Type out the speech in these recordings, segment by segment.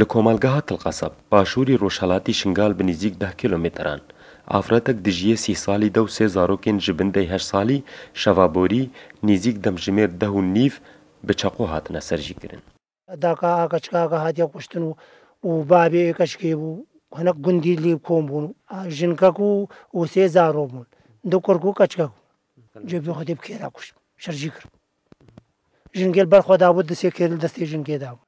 لە کۆمەلگەها تڵقەسەب باشووری ڕۆژهڵاتی شنگال بنزیک ده کیلومتران ئافرەتێک دژیە سی ساڵی دە و سێ زارۆکێن ژبندەی هەش ساڵی شەڤابۆری نزیک دەمژمێر دە و نیف بە چەقۆ هاتنە سەرژیگرن داکە ئاکەچکاگە هاتیە قوشتن و و بابێ کەشکێ بوو هەنەک گوندی لی کۆم بوون ژنکەک و و سێ زارۆ بوون دو کوڕک و کەچکە جێبی خۆتی بکێرا کوشت شەرژی کرد ژنگێل بەرخۆدا بوو دەسێ کێل دەستی ژنگێدا بوو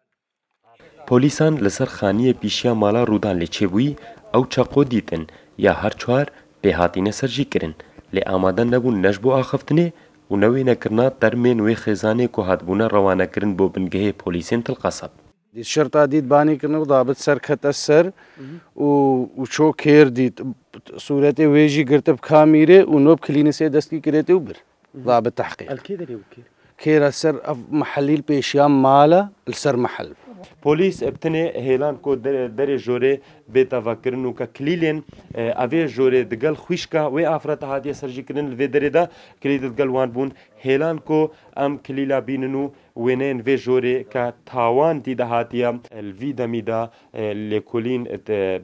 پۆلیسان لەسەر خانیە پیشیا ماڵا ڕوودان لێ چێبووی ئەو چەقۆ دیتن یا هەر چوار پێهاتینە سەرژی کرن لێ ئامادە نەبوون نەش بۆ ئاخفتنێ و نەوەی نەکردنا دەرمێ نوێ خێزانێ و هاتبوونە ڕەوانەکردن بۆ بنگەهەیە پۆلیسین تڵقەسەب شرتا دیت بانیکردن و دابت سەر کەتە سەر و چۆ کێر دیت سوورەتی وێژی گرتب کامیرێ و نۆب کلینسێ دەستی کرێتی و بر دابت تحقی کێرە سەر محلیل پێشیان مالە لەسەر محل بە پولیس ابتنه هیلان کو در جوره بیتا وکرنو که کلیلین اوی جوره دگل خوشکا و افرات هادیه سرجی کرن لوی دره دا کلید دگل وان بون هیلان کو ام کلیلا بیننو وینین وی جوره که تاوان دی ده هاتیه الوی دمی دا لیکولین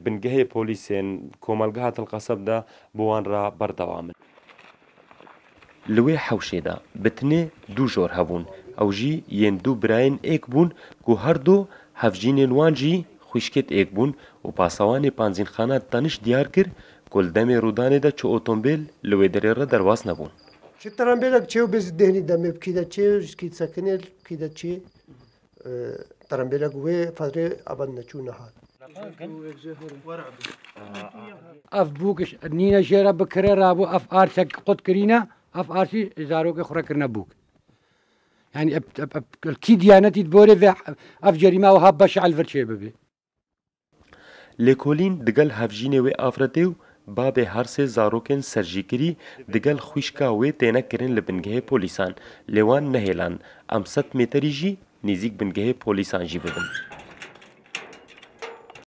بنگه پولیسین کومالگه القصب دا بوان را بردوامن لوی حوشێدا بتنێ دوو ژۆر هەبوون ew jî yên du birayên êk bûn ku her du hevjînên wan jî xwişkêt êk bûn û pasewanê Panzînxana Danîş diyar kir ku li demê Rûdanê de çi otobêl li Wêderê re derwas nebûn. Ji terembêlek çêw bêz dêhnî demê bikî de çê ji kî sekinê bikî de çê terembêlek wê fedrê eban neçû nehat. Ev bûkiş nîne jê re bikire rabû ev arşek qut kirîne ev arşî zarokê xurekirine bûk. يعني کی دیانەتیت بۆرە ئەف جەریماوەها بەش ئەلڤەرچێ ببێ لێکۆلین دگەل هەفژینێ وێ ئافرەتێ و بابێ هەرسێ زارۆکên سەرژیکری دگەل خوشکا wê tênekirin li bingehê polîsan lêwan nehêlan em sed mêterî jî nêzik bingehê polîsan jî bibin.